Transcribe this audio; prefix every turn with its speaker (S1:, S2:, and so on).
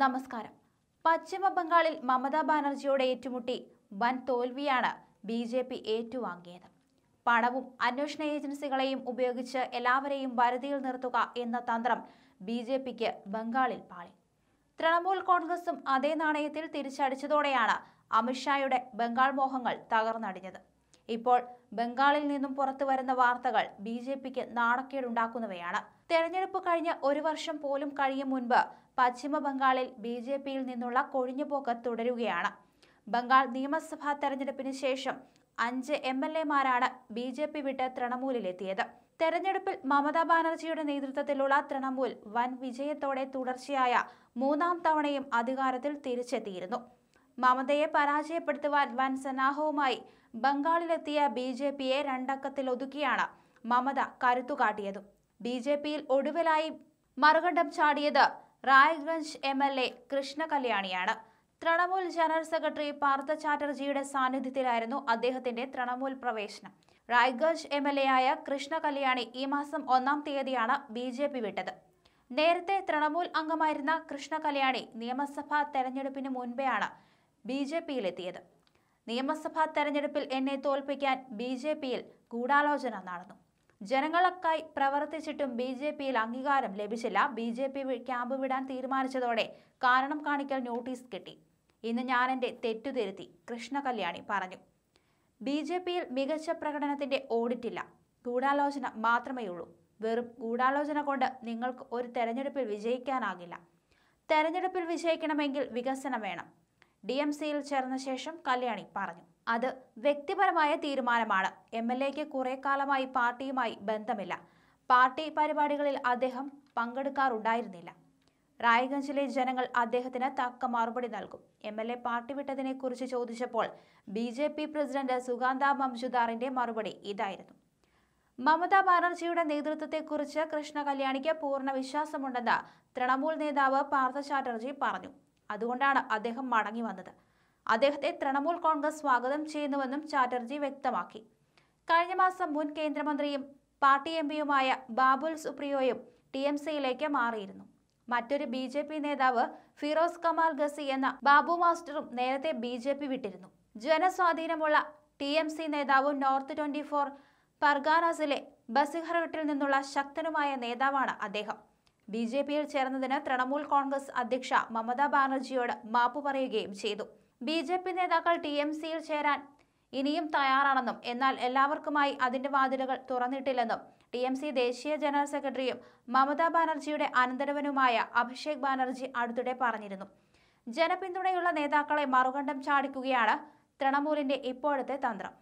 S1: നമസ്കാരം പശ്ചിമ ബംഗാളിൽ മമതാ ബാനർജിയോട് ഏറ്റുമുട്ടി വൻ തോൽവിയാണ് ബി ജെ പി ഏറ്റുവാങ്ങിയത് പണവും അന്വേഷണ ഏജൻസികളെയും ഉപയോഗിച്ച് എല്ലാവരെയും വരുതിയിൽ നിർത്തുക എന്ന തന്ത്രം ബി ജെ പിക്ക് ബംഗാളിൽ പാളി തൃണമൂൽ കോൺഗ്രസും അതേ നാണയത്തിൽ തിരിച്ചടിച്ചതോടെയാണ് അമിത്ഷായുടെ ബംഗാൾ മോഹങ്ങൾ തകർന്നടിഞ്ഞത് ഇപ്പോൾ ബംഗാളിൽ നിന്നും പുറത്തു വരുന്ന വാർത്തകൾ ബി ജെ പിക്ക് നാണക്കേടുണ്ടാക്കുന്നവയാണ് തെരഞ്ഞെടുപ്പ് കഴിഞ്ഞ് ഒരു വർഷം പോലും കഴിയും മുൻപ് പശ്ചിമ ബംഗാളിൽ ബി ജെ പിയിൽ നിന്നുള്ള കൊഴിഞ്ഞുപോക്ക് തുടരുകയാണ് ബംഗാൾ നിയമസഭാ തെരഞ്ഞെടുപ്പിന് ശേഷം അഞ്ച് എം എൽ എമാരാണ് ബി ജെ പി വിട്ട് തൃണമൂലിലെത്തിയത് തെരഞ്ഞെടുപ്പിൽ മമതാ ബാനർജിയുടെ നേതൃത്വത്തിലുള്ള തൃണമൂൽ വൻ വിജയത്തോടെ തുടർച്ചയായ മൂന്നാം തവണയും അധികാരത്തിൽ തിരിച്ചെത്തിയിരുന്നു മമതയെ പരാജയപ്പെടുത്തുവാൻ വൻ സന്നാഹവുമായി ബംഗാളിലെത്തിയ ബി ജെ പിയെ രണ്ടക്കത്തിൽ ഒതുക്കിയാണ് മമത കരുത്തുകാട്ടിയതും ബി ജെ പിയിൽ ഒടുവിലായി മറുകണ്ഠം ചാടിയത് Raiganj M L A Krishna കല്യാണിയാണ് തൃണമൂൽ ജനറൽ സെക്രട്ടറി പാർത്ഥ ചാറ്റർജിയുടെ സാന്നിധ്യത്തിലായിരുന്നു അദ്ദേഹത്തിന്റെ തൃണമൂൽ പ്രവേശനം റായ്ഗഞ്ച് എം എൽ എ ആയ കൃഷ്ണ കല്യാണി ഈ മാസം ഒന്നാം തീയതിയാണ് ബി ജെ പി വിട്ടത് നേരത്തെ തൃണമൂൽ അംഗമായിരുന്ന കൃഷ്ണ കല്യാണി നിയമസഭാ തെരഞ്ഞെടുപ്പിന് മുൻപെയാണ് ബി ജെ പിയിലെത്തിയത് നിയമസഭാ തെരഞ്ഞെടുപ്പിൽ എന്നെ തോൽപ്പിക്കാൻ ബി ജെ പിയിൽ ഗൂഢാലോചന നടന്നു ജനങ്ങൾക്കായി പ്രവർത്തിച്ചിട്ടും ബി ജെ പിയിൽ അംഗീകാരം ലഭിച്ചില്ല ബി ജെ പി ക്യാമ്പ് വിടാൻ തീരുമാനിച്ചതോടെ കാരണം കാണിക്കൽ നോട്ടീസ് കിട്ടി ഇന്ന് ഞാൻ എൻ്റെ തെറ്റുതിരുത്തി കൃഷ്ണ കല്യാണി പറഞ്ഞു ബി ജെ പിയിൽ മികച്ച പ്രകടനത്തിൻ്റെ ഓഡിറ്റില്ല ഗൂഢാലോചന ഉള്ളൂ വെറും ഗൂഢാലോചന കൊണ്ട് നിങ്ങൾക്ക് ഒരു തെരഞ്ഞെടുപ്പിൽ വിജയിക്കാനാകില്ല തെരഞ്ഞെടുപ്പിൽ വിജയിക്കണമെങ്കിൽ വികസനം വേണം ഡി എം സിയിൽ ചേർന്ന ശേഷം കല്യാണി പറഞ്ഞു അത് വ്യക്തിപരമായ തീരുമാനമാണ് എം എൽ എക്ക് കുറെ കാലമായി പാർട്ടിയുമായി ബന്ധമില്ല പാർട്ടി പരിപാടികളിൽ അദ്ദേഹം പങ്കെടുക്കാറുണ്ടായിരുന്നില്ല റായ്ഗഞ്ചിലെ ജനങ്ങൾ അദ്ദേഹത്തിന് തക്ക മറുപടി നൽകും എം എൽ എ പാർട്ടി വിട്ടതിനെക്കുറിച്ച് ചോദിച്ചപ്പോൾ B J P president Sukanta മംജുദാറിന്റെ മറുപടി ഇതായിരുന്നു മമതാ ബാനർജിയുടെ നേതൃത്വത്തെക്കുറിച്ച് കൃഷ്ണ കല്യാണിക്ക് പൂർണ്ണ വിശ്വാസമുണ്ടെന്ന് തൃണമൂൽ നേതാവ് പാർത്ഥ ചാറ്റർജി പറഞ്ഞു അതുകൊണ്ടാണ് അദ്ദേഹം മടങ്ങി വന്നത് അദ്ദേഹത്തെ തൃണമൂൽ കോൺഗ്രസ് സ്വാഗതം ചെയ്യുന്നുവെന്നും ചാറ്റർജി വ്യക്തമാക്കി കഴിഞ്ഞ മാസം മുൻ കേന്ദ്രമന്ത്രിയും പാർട്ടി എം പിയുമായ ബാബുൽ സുപ്രിയോയും ടി എം സിയിലേക്ക് മാറിയിരുന്നു മറ്റൊരു ബി ജെ പി നേതാവ് ഫിറോസ് കമാൽ ഗസി എന്ന ബാബു മാസ്റ്ററും നേരത്തെ ബി ജെ പി വിട്ടിരുന്നു ജനസ്വാധീനമുള്ള ടി എം സി നേതാവും നോർത്ത് ട്വന്റി ഫോർ പർഗാനാസിലെ ബസിഹറട്ടിൽ നിന്നുള്ള ശക്തനുമായ നേതാവാണ് അദ്ദേഹം ബി ജെ പിയിൽ ചേർന്നതിന് തൃണമൂൽ കോൺഗ്രസ് അധ്യക്ഷ മമതാ ബാനർജിയോട് മാപ്പു പറയുകയും ചെയ്തു ബി ജെ പി നേതാക്കൾ ടി എം സിയിൽ ചേരാൻ ഇനിയും തയ്യാറാണെന്നും എന്നാൽ എല്ലാവർക്കുമായി അതിന്റെ വാതിലുകൾ തുറന്നിട്ടില്ലെന്നും ടി എം സി ദേശീയ ജനറൽ സെക്രട്ടറിയും മമതാ ബാനർജിയുടെ അനന്തരവനുമായ അഭിഷേക് ബാനർജി അടുത്തിടെ പറഞ്ഞിരുന്നു ജനപിന്തുണയുള്ള നേതാക്കളെ മറുകണ്ഠം ചാടിക്കുകയാണ് തൃണമൂലിന്റെ ഇപ്പോഴത്തെ തന്ത്രം